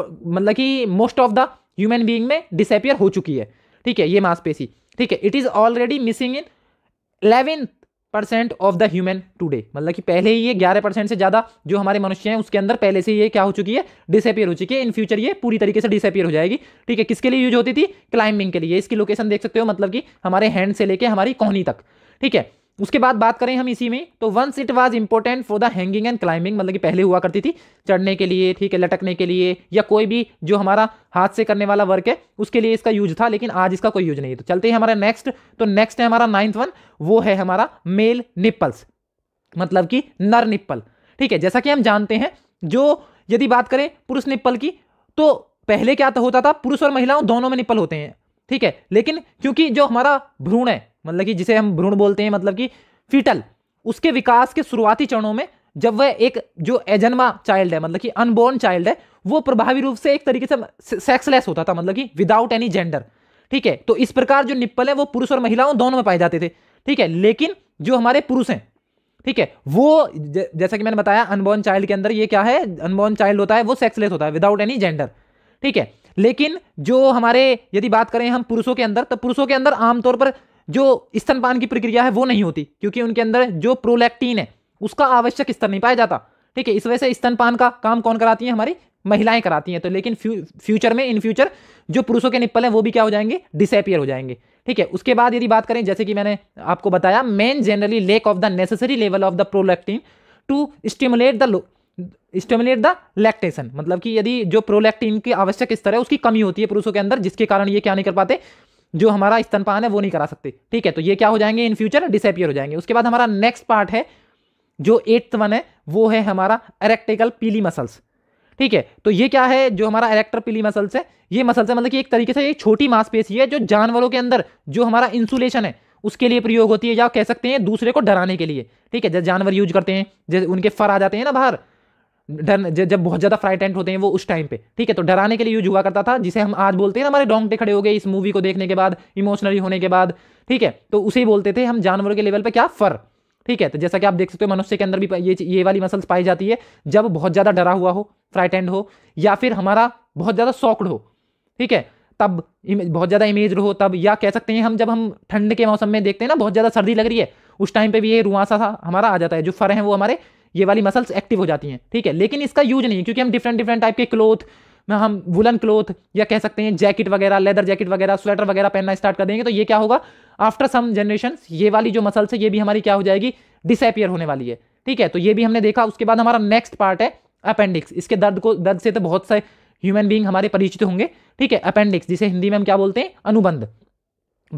A: मतलब कि most of the human being में डिसअपियर हो चुकी है ठीक है ये मांसपेशी ठीक है it is already missing in eleventh percent of the human today मतलब कि पहले ही ये ग्यारह परसेंट से ज़्यादा जो हमारे मनुष्य हैं उसके अंदर पहले से ये क्या हो चुकी है डिसअपियर हो चुकी है इन फ्यूचर ये पूरी तरीके से डिसअपियर हो जाएगी ठीक है किसके लिए यूज होती थी क्लाइंबिंग के लिए इसकी लोकेशन देख सकते हो मतलब कि हमारे हैंड से लेके हमारी कोहनी तक ठीक है उसके बाद बात करें हम इसी में तो once it was important for the hanging and climbing मतलब कि पहले हुआ करती थी चढ़ने के लिए ठीक है लटकने के लिए या कोई भी जो हमारा हाथ से करने वाला वर्क है उसके लिए इसका यूज था लेकिन आज इसका कोई यूज नहीं है तो चलते हैं हमारा नेक्स्ट तो नेक्स्ट है हमारा नाइन्थ वन वो है हमारा मेल निप्पल्स मतलब कि नर निप्पल ठीक है जैसा कि हम जानते हैं जो यदि बात करें पुरुष निप्पल की तो पहले क्या होता था पुरुष और महिलाओं दोनों में निप्पल होते हैं ठीक है लेकिन क्योंकि जो हमारा भ्रूण है मतलब कि जिसे हम भ्रूण बोलते हैं मतलब कि फीटल उसके विकास के शुरुआती चरणों में जब वह एक जो एजन्मा चाइल्ड है मतलब कि अनबोर्न चाइल्ड है वो प्रभावी रूप से एक तरीके से सेक्सलेस होता था मतलब कि विदाउट एनी जेंडर ठीक है तो इस प्रकार जो निप्पल है वो पुरुष और महिलाओं दोनों में पाए जाते थे ठीक है लेकिन जो हमारे पुरुष हैं ठीक है वो जैसा कि मैंने बताया अनबोर्न चाइल्ड के अंदर ये क्या है अनबोर्न चाइल्ड होता है वो सेक्सलेस होता है विदाउट एनी जेंडर ठीक है लेकिन जो हमारे यदि बात करें हम पुरुषों के अंदर तो पुरुषों के अंदर आमतौर पर जो स्तनपान की प्रक्रिया है वो नहीं होती क्योंकि उनके अंदर जो प्रोलैक्टीन है उसका आवश्यक स्तर नहीं पाया जाता ठीक है इस वजह से स्तनपान का काम कौन कराती है हमारी महिलाएं कराती हैं तो लेकिन फ्यू, फ्यूचर में इन फ्यूचर जो पुरुषों के निप्पल हैं वो भी क्या हो जाएंगे डिसअपियर हो जाएंगे ठीक है उसके बाद यदि बात करें जैसे कि मैंने आपको बताया men generally lack of the necessary level of the prolactin to stimulate the stimulate the lactation मतलब कि यदि जो प्रोलैक्टीन की आवश्यक स्तर है उसकी कमी होती है पुरुषों के अंदर जिसके कारण ये क्या नहीं कर पाते जो हमारा स्तनपान है वो नहीं करा सकते ठीक है तो ये क्या हो जाएंगे इन फ्यूचर डिसअपियर हो जाएंगे उसके बाद हमारा नेक्स्ट पार्ट है जो एट्थ वन है वो है हमारा इरेक्टिकल पीली मसल्स ठीक है तो ये क्या है जो हमारा इरेक्टर पीली मसल्स है ये मसल्स है मतलब कि एक तरीके से एक छोटी मांसपेशी है जो जानवरों के अंदर जो हमारा इंसुलेशन है उसके लिए प्रयोग होती है या कह सकते हैं दूसरे को डराने के लिए ठीक है जैसे जानवर यूज करते हैं जैसे उनके फर आ जाते हैं ना बाहर डर जब बहुत ज़्यादा फ्राइटेंट होते हैं वो उस टाइम पे ठीक है तो डराने के लिए यूज हुआ करता था जिसे हम आज बोलते हैं हमारे डोंगटे खड़े हो गए इस मूवी को देखने के बाद इमोशनली होने के बाद ठीक है तो उसे ही बोलते थे हम जानवरों के लेवल पर क्या फर ठीक है तो जैसा कि आप देख सकते हो मनुष्य के अंदर भी ये ये वाली मसल्स पाई जाती है जब बहुत ज़्यादा डरा हुआ हो फ्राइटेंड हो या फिर हमारा बहुत ज़्यादा सॉक्ड हो ठीक है तब बहुत ज़्यादा इमेज हो तब या कह सकते हैं हम जब हम ठंड के मौसम में देखते हैं ना बहुत ज़्यादा सर्दी लग रही है उस टाइम पे भी ये रुआसा सा हमारा आ जाता है जो फर है वो हमारे ये वाली मसल्स एक्टिव हो जाती हैं ठीक है लेकिन इसका यूज नहीं है क्योंकि हम डिफरेंट डिफरेंट टाइप के क्लोथ में हम वुलन क्लोथ या कह सकते हैं जैकेट वगैरह लेदर जैकेट वगैरह स्वेटर वगैरह पहनना स्टार्ट कर देंगे तो ये क्या होगा आफ्टर सम जनरेशन ये वाली जो मसल्स है ये भी हमारी क्या हो जाएगी डिसअपियर होने वाली है ठीक है तो ये भी हमने देखा उसके बाद हमारा नेक्स्ट पार्ट है अपेंडिक्स इसके दर्द को दर्द से तो बहुत से ह्यूमन बींग हमारे परिचित होंगे ठीक है अपेंडिक्स जिसे हिंदी में हम क्या बोलते हैं अनुबंध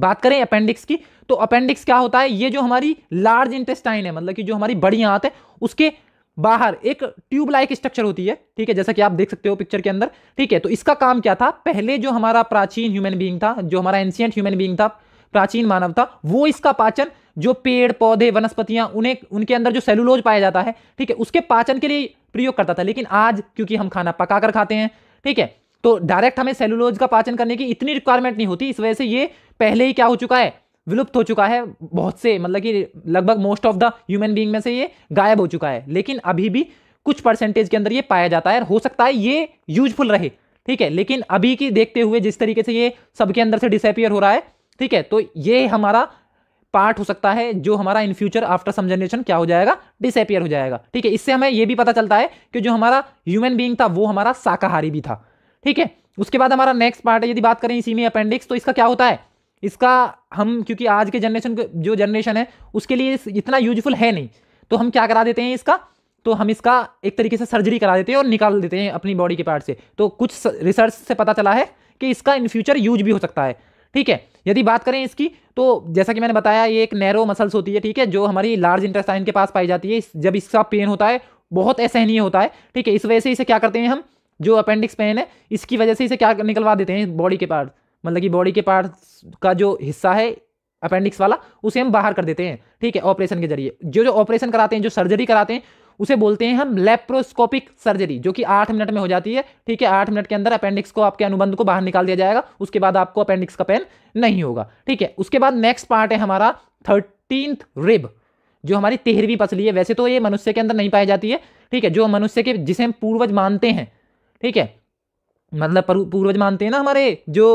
A: बात करें अपेंडिक्स की तो अपेंडिक्स क्या होता है ये जो हमारी लार्ज इंटेस्टाइन है मतलब कि जो हमारी बड़ी आंत है उसके बाहर एक ट्यूब लाइक स्ट्रक्चर होती है ठीक है जैसा कि आप देख सकते हो पिक्चर के अंदर ठीक है तो इसका काम क्या था पहले जो हमारा प्राचीन ह्यूमन बींग था जो हमारा एंशियंट ह्यूमन बींग था प्राचीन मानव था वो इसका पाचन जो पेड़ पौधे वनस्पतियां उन्हें उनके अंदर जो सेलुलोज पाया जाता है ठीक है उसके पाचन के लिए प्रयोग करता था लेकिन आज क्योंकि हम खाना पकाकर खाते हैं ठीक है तो डायरेक्ट हमें सेलुलोज का पाचन करने की इतनी रिक्वायरमेंट नहीं होती इस वजह से ये पहले ही क्या हो चुका है विलुप्त हो चुका है बहुत से मतलब कि लगभग most of the human being में से ये गायब हो चुका है लेकिन अभी भी कुछ परसेंटेज के अंदर ये पाया जाता है हो सकता है ये यूजफुल रहे ठीक है लेकिन अभी की देखते हुए जिस तरीके से ये सबके अंदर से डिसअपियर हो रहा है ठीक है तो ये हमारा पार्ट हो सकता है जो हमारा in future after some generation क्या हो जाएगा डिसअपियर हो जाएगा ठीक है इससे हमें ये भी पता चलता है कि जो हमारा ह्यूमन बींग था वो हमारा शाकाहारी भी था ठीक है उसके बाद हमारा नेक्स्ट पार्ट यदि बात करें इसी में अपेंडिक्स तो इसका क्या होता है इसका हम क्योंकि आज के जनरेशन जो जनरेशन है उसके लिए इतना यूजफुल है नहीं तो हम क्या करा देते हैं इसका तो हम इसका एक तरीके से सर्जरी करा देते हैं और निकाल देते हैं अपनी बॉडी के पार्ट से तो कुछ रिसर्च से पता चला है कि इसका इन फ्यूचर यूज भी हो सकता है ठीक है यदि बात करें इसकी तो जैसा कि मैंने बताया ये एक नैरो मसल्स होती है ठीक है जो हमारी लार्ज इंटेस्टाइन के पास पाई जाती है जब इसका पेन होता है बहुत असहनीय होता है ठीक है इस वजह से इसे क्या करते हैं हम जो अपेंडिक्स पेन है इसकी वजह से इसे क्या निकलवा देते हैं बॉडी के पार्ट मतलब कि बॉडी के पार्ट का जो हिस्सा है अपेंडिक्स वाला उसे हम बाहर कर देते हैं ठीक है ऑपरेशन के जरिए जो जो ऑपरेशन कराते हैं जो सर्जरी कराते हैं उसे बोलते हैं हम लेप्रोस्कोपिक सर्जरी जो कि आठ मिनट में हो जाती है ठीक है आठ मिनट के अंदर अपेंडिक्स को आपके अनुबंध को बाहर निकाल दिया जाएगा उसके बाद आपको अपेंडिक्स का पेन नहीं होगा ठीक है उसके बाद नेक्स्ट पार्ट है हमारा थर्टीन रिब जो हमारी तेहरवी पसली है वैसे तो ये मनुष्य के अंदर नहीं पाई जाती है ठीक है जो मनुष्य के जिसे हम पूर्वज मानते हैं ठीक है मतलब पूर्वज मानते हैं ना हमारे जो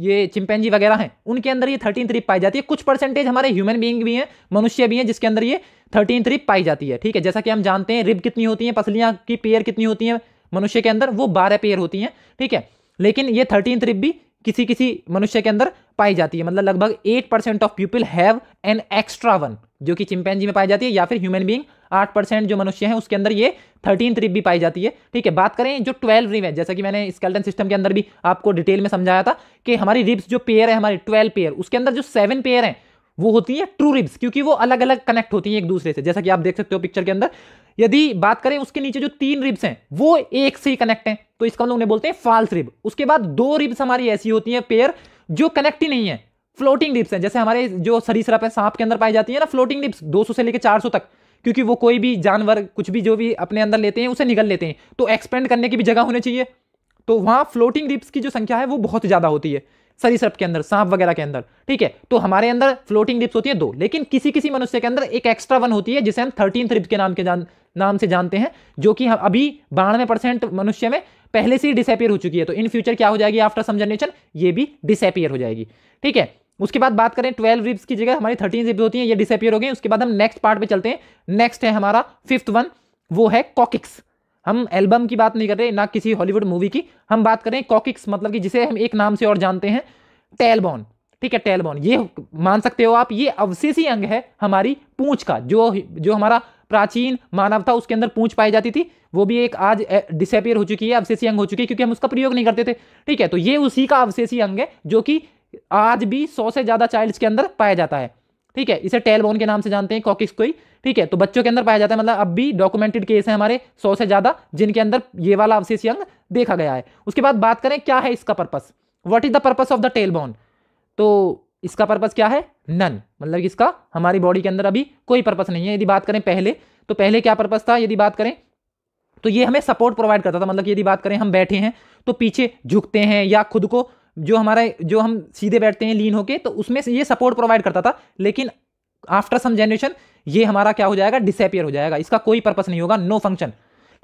A: ये चिंपेंजी वगैरह हैं उनके अंदर ये थर्टीन थ्री पाई जाती है कुछ परसेंटेज हमारे ह्यूमन बीइंग भी हैं मनुष्य भी हैं जिसके अंदर ये थर्टीन थ्री पाई जाती है ठीक है जैसा कि हम जानते हैं रिब कितनी होती है पसलियाँ की पेयर कितनी होती हैं मनुष्य के अंदर वो बारह पेयर होती हैं ठीक है लेकिन ये थर्टीन थ्रिप भी किसी किसी मनुष्य के अंदर पाई जाती है मतलब लगभग eight percent of people have an extra one जो कि चिंपैनजी में पाई जाती है या फिर ह्यूमन बींग आठ परसेंट जो मनुष्य है उसके अंदर ये थर्टीन रिप भी पाई जाती है ठीक है बात करें जो ट्वेल्व रिप है जैसा कि मैंने स्केल्टन सिस्टम के अंदर भी आपको डिटेल में समझाया था कि हमारी रिप्स जो पेयर है हमारी ट्वेल्व पेयर उसके अंदर जो सेवन पेयर है वो होती है ट्रू रिब्स क्योंकि वो अलग अलग कनेक्ट होती हैं एक दूसरे से जैसा कि आप देख सकते हो पिक्चर के अंदर यदि बात करें उसके नीचे जो तीन रिब्स हैं वो एक से ही कनेक्ट हैं तो इसका हम लोग उन्हें बोलते हैं फॉल्स रिब उसके बाद दो रिब्स हमारी ऐसी होती हैं पेयर जो कनेक्ट ही नहीं है फ्लोटिंग रिप्स हैं जैसे हमारे जो सरीसरप है सांप के अंदर पाई जाती है ना फ्लोटिंग रिप्स दो से लेकर चार तक क्योंकि वो कोई भी जानवर कुछ भी जो भी अपने अंदर लेते हैं उसे निकल लेते हैं तो एक्सपेंड करने की भी जगह होनी चाहिए तो वहाँ फ्लोटिंग रिप्स की जो संख्या है वो बहुत ज़्यादा होती है सरी सर्प के अंदर सांप वगैरह के अंदर ठीक है तो हमारे अंदर फ्लोटिंग रिप्स होती है दो लेकिन किसी किसी मनुष्य के अंदर एक एक्स्ट्रा वन होती है जिसे हम थर्टीन रिप्स के नाम के जान नाम से जानते हैं जो कि हम अभी बानवे परसेंट मनुष्य में पहले से ही डिसअपियर हो चुकी है तो इन फ्यूचर क्या हो जाएगी आफ्टर सम जनरेशन ये भी डिसअपियर हो जाएगी ठीक है उसके बाद बात करें ट्वेल्व रिप्स की जगह हमारी थर्टीन रिप्स होती है ये डिसअपियर हो गई उसके बाद हम नेक्स्ट पार्ट पर चलते हैं नेक्स्ट है हमारा फिफ्थ वन वो है कॉकिक्स हम एल्बम की बात नहीं कर रहे ना किसी हॉलीवुड मूवी की हम बात करें कॉकिक्स मतलब कि जिसे हम एक नाम से और जानते हैं टेलबॉन ठीक है टेलबॉन ये मान सकते हो आप ये अवशेषी अंग है हमारी पूंछ का जो जो हमारा प्राचीन मानव था उसके अंदर पूंछ पाई जाती थी वो भी एक आज डिसअपियर हो चुकी है अवशेषी अंग हो चुकी है क्योंकि हम उसका प्रयोग नहीं करते थे ठीक है तो ये उसी का अवशेषी अंग है जो कि आज भी सौ से ज़्यादा चाइल्ड्स के अंदर पाया जाता है ठीक है इसे टेलबॉन के नाम से जानते हैं कॉकिक्स कोई ठीक है तो बच्चों के अंदर पाया जाता है मतलब अब भी डॉक्यूमेंटेड केस है हमारे सौ से ज्यादा जिनके अंदर ये वाला अवशेष यंग देखा गया है उसके बाद बात करें क्या है इसका purpose what is the purpose of the tail bone तो इसका पर्पस क्या है नन मतलब इसका हमारी बॉडी के अंदर अभी कोई पर्पस नहीं है यदि बात करें पहले तो पहले क्या पर्पस था यदि बात करें तो ये हमें सपोर्ट प्रोवाइड करता था मतलब यदि बात करें हम बैठे हैं तो पीछे झुकते हैं या खुद को जो हमारा जो हम सीधे बैठते हैं लीन होके तो उसमें से ये सपोर्ट प्रोवाइड करता था लेकिन आफ्टर सम जनरेशन ये हमारा क्या हो जाएगा डिसअपियर हो जाएगा इसका कोई पर्पस नहीं होगा नो फंक्शन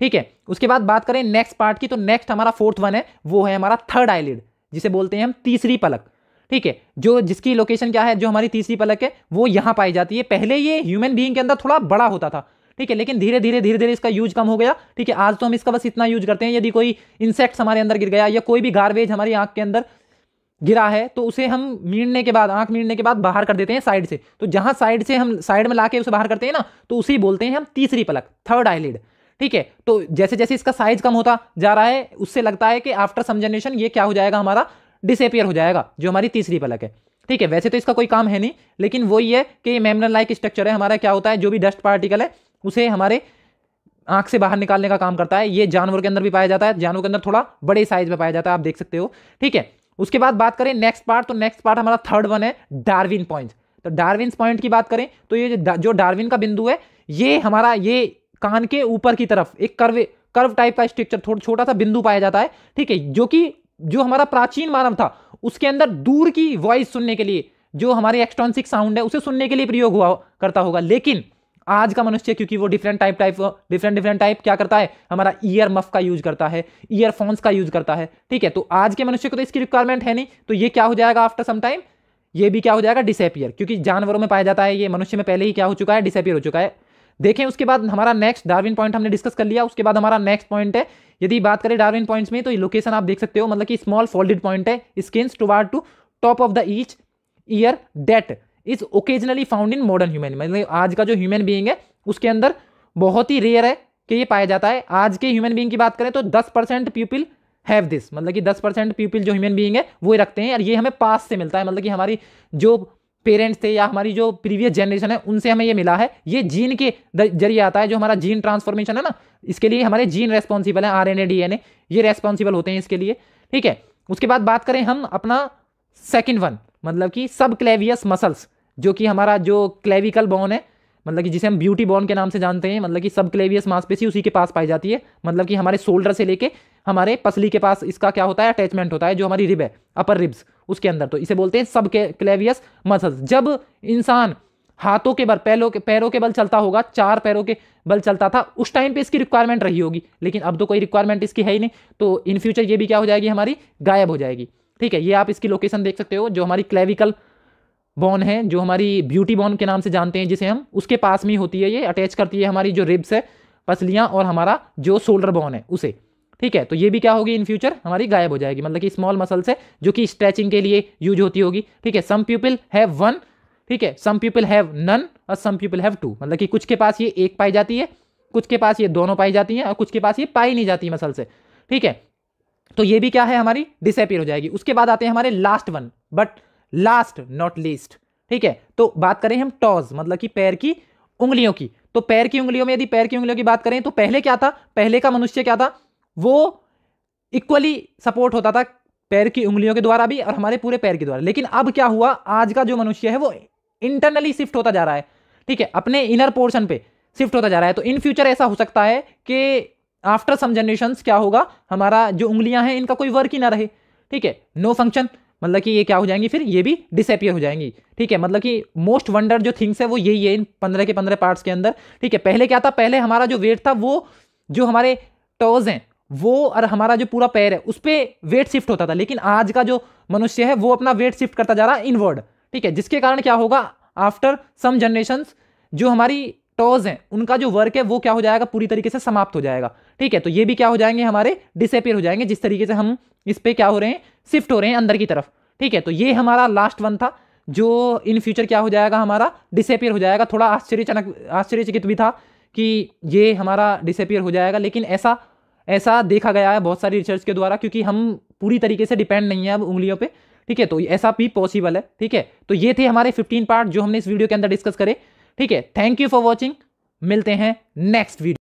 A: ठीक है उसके बाद बात करें नेक्स्ट पार्ट की तो नेक्स्ट हमारा फोर्थ वन है वो है हमारा थर्ड आईलिड जिसे बोलते हैं हम तीसरी पलक ठीक है जो जिसकी लोकेशन क्या है जो हमारी तीसरी पलक है वो यहाँ पाई जाती है पहले ये ह्यूमन बींग के अंदर थोड़ा बड़ा होता था ठीक है लेकिन धीरे धीरे धीरे धीरे इसका यूज कम हो गया ठीक है आज तो हम इसका बस इतना यूज करते हैं यदि कोई इंसेक्ट्स हमारे अंदर गिर गया या कोई भी गार्बेज हमारी आंख के अंदर गिरा है तो उसे हम मीड़ने के बाद आंख मीड़ने के बाद बाहर कर देते हैं साइड से तो जहां साइड से हम साइड में ला के उसे बाहर करते हैं ना तो उसे बोलते हैं हम तीसरी पलक थर्ड आईलिड ठीक है तो जैसे जैसे इसका साइज कम होता जा रहा है उससे लगता है कि आफ्टर सम जनरेशन ये क्या हो जाएगा हमारा डिसअपियर हो जाएगा जो हमारी तीसरी पलक है ठीक है वैसे तो इसका कोई काम है नहीं लेकिन वही है कि मेमरन लाइक स्ट्रक्चर है हमारा क्या होता है जो भी डस्ट पार्टिकल है उसे हमारे आंख से बाहर निकालने का काम करता है ये जानवर के अंदर भी पाया जाता है जानवर के अंदर थोड़ा बड़े साइज में पाया जाता है आप देख सकते हो ठीक है उसके बाद बात करें नेक्स्ट पार्ट तो नेक्स्ट पार्ट हमारा थर्ड वन है डार्विन पॉइंट तो डार्विन पॉइंट की बात करें तो ये जो डार्विन का बिंदु है ये हमारा ये कान के ऊपर की तरफ एक कर्व कर्व टाइप का स्ट्रक्चर थोड़ा छोटा सा बिंदु पाया जाता है ठीक है जो कि जो हमारा प्राचीन मानव था उसके अंदर दूर की वॉइस सुनने के लिए जो हमारे एक्सट्रॉनसिक साउंड है उसे सुनने के लिए प्रयोग हुआ करता होगा लेकिन आज का मनुष्य क्योंकि वो different type type different different type क्या करता है हमारा ईयर मफ का यूज करता है ईयरफोन्स का यूज करता है ठीक है तो आज के मनुष्य को तो इसकी रिक्वायरमेंट है नहीं तो ये क्या हो जाएगा आफ्टर सम टाइम ये भी क्या हो जाएगा डिसेपियर क्योंकि जानवरों में पाया जाता है ये मनुष्य में पहले ही क्या हो चुका है डिसेपियर हो चुका है देखें उसके बाद हमारा नेक्स्ट डार्विन पॉइंट हमने डिस्कस कर लिया उसके बाद हमारा नेक्स्ट पॉइंट है यदि बात करें डार्विन पॉइंट्स में तो लोकेशन आप देख सकते हो मतलब कि स्मॉल फोल्डेड पॉइंट है skins to top of the each ear that is occasionally found in modern human मतलब आज का जो ह्यूमन बींग है उसके अंदर बहुत ही रेयर है कि ये पाया जाता है आज के ह्यूमन बींग की बात करें तो दस परसेंट पीपल हैव दिस मतलब कि दस परसेंट पीपल जो ह्यूमन बींग है वो रखते हैं और ये हमें पास से मिलता है मतलब कि हमारी जो पेरेंट्स थे या हमारी जो प्रीवियस जनरेशन है उनसे हमें ये मिला है ये जीन के जरिए आता है जो हमारा जीन ट्रांसफॉर्मेशन है ना इसके लिए हमारे जीन रेस्पॉन्सिबल है एन ए ये रेस्पॉन्सिबल होते हैं इसके लिए ठीक है उसके बाद बात करें हम अपना सेकेंड वन मतलब कि सब क्लेवियस मसल्स जो कि हमारा जो क्लेविकल बोन है मतलब कि जिसे हम ब्यूटी बॉन के नाम से जानते हैं मतलब कि सब क्लेवियस मांसपेशी उसी के पास पाई जाती है मतलब कि हमारे शोल्डर से लेके हमारे पसली के पास इसका क्या होता है अटैचमेंट होता है जो हमारी रिब है अपर रिब्स उसके अंदर तो इसे बोलते हैं सब क्लेवियस मसल्स जब इंसान हाथों के बल पैरों के पैरों के बल चलता होगा चार पैरों के बल चलता था उस टाइम पे इसकी रिक्वायरमेंट रही होगी लेकिन अब तो कोई रिक्वायरमेंट इसकी है ही नहीं तो इन फ्यूचर ये भी क्या हो जाएगी हमारी गायब हो जाएगी ठीक है ये आप इसकी लोकेशन देख सकते हो जो हमारी क्लेविकल बॉन है जो हमारी ब्यूटी बॉन के नाम से जानते हैं जिसे हम उसके पास में होती है ये अटैच करती है हमारी जो रिब्स है पसलियाँ और हमारा जो शोल्डर बॉन है उसे ठीक है तो ये भी क्या होगी इन फ्यूचर हमारी गायब हो जाएगी मतलब कि स्मॉल मसल्स है जो कि स्ट्रेचिंग के लिए यूज होती होगी ठीक है सम पीपल हैव वन ठीक है सम पीपल हैव नन और सम पीपल हैव टू मतलब कि कुछ के पास ये एक पाई जाती है कुछ के पास ये दोनों पाई जाती हैं और कुछ के पास ये पाई नहीं जाती मसल से ठीक है तो ये भी क्या है हमारी डिसअपियर हो जाएगी उसके बाद आते हैं हमारे last one but last not least ठीक है तो बात करें हम टॉज मतलब कि पैर की उंगलियों की तो पैर की उंगलियों में यदि पैर की उंगलियों की बात करें तो पहले क्या था पहले का मनुष्य क्या था वो इक्वली सपोर्ट होता था पैर की उंगलियों के द्वारा भी और हमारे पूरे पैर के द्वारा लेकिन अब क्या हुआ आज का जो मनुष्य है वो इंटरनली शिफ्ट होता जा रहा है ठीक है अपने इनर पोर्शन पे शिफ्ट होता जा रहा है तो इन फ्यूचर ऐसा हो सकता है कि आफ्टर सम जनरेशन क्या होगा हमारा जो उंगलियां हैं इनका कोई वर्क ही ना रहे ठीक है नो फंक्शन मतलब कि ये क्या हो जाएंगी फिर ये भी डिसअपियर हो जाएंगी ठीक है मतलब कि मोस्ट वंडर जो थिंग्स है वो यही है इन पंद्रह के पंद्रह पार्ट्स के अंदर ठीक है पहले क्या था पहले हमारा जो वेट था वो जो हमारे टॉज़ हैं वो और हमारा जो पूरा पैर है उस पर वेट शिफ्ट होता था लेकिन आज का जो मनुष्य है वो अपना वेट शिफ्ट करता जा रहा है इनवर्ड ठीक है जिसके कारण क्या होगा आफ्टर सम जनरेशन जो हमारी टॉज हैं उनका जो वर्क है वो क्या हो जाएगा पूरी तरीके से समाप्त हो जाएगा ठीक है तो ये भी क्या हो जाएंगे हमारे डिसअपियर हो जाएंगे जिस तरीके से हम इस पर क्या हो रहे हैं शिफ्ट हो रहे हैं अंदर की तरफ ठीक है तो ये हमारा लास्ट वन था जो इन फ्यूचर क्या हो जाएगा हमारा डिसअपियर हो जाएगा थोड़ा आश्चर्यजनक आश्चर्यचकित भी था कि ये हमारा डिसअपियर हो जाएगा लेकिन ऐसा ऐसा देखा गया है बहुत सारी रिसर्च के द्वारा क्योंकि हम पूरी तरीके से डिपेंड नहीं है अब उंगलियों पे ठीक है तो ऐसा भी पॉसिबल है ठीक है तो ये थे हमारे 15 पार्ट जो हमने इस वीडियो के अंदर डिस्कस करे ठीक है थैंक यू फॉर वॉचिंग मिलते हैं नेक्स्ट वीडियो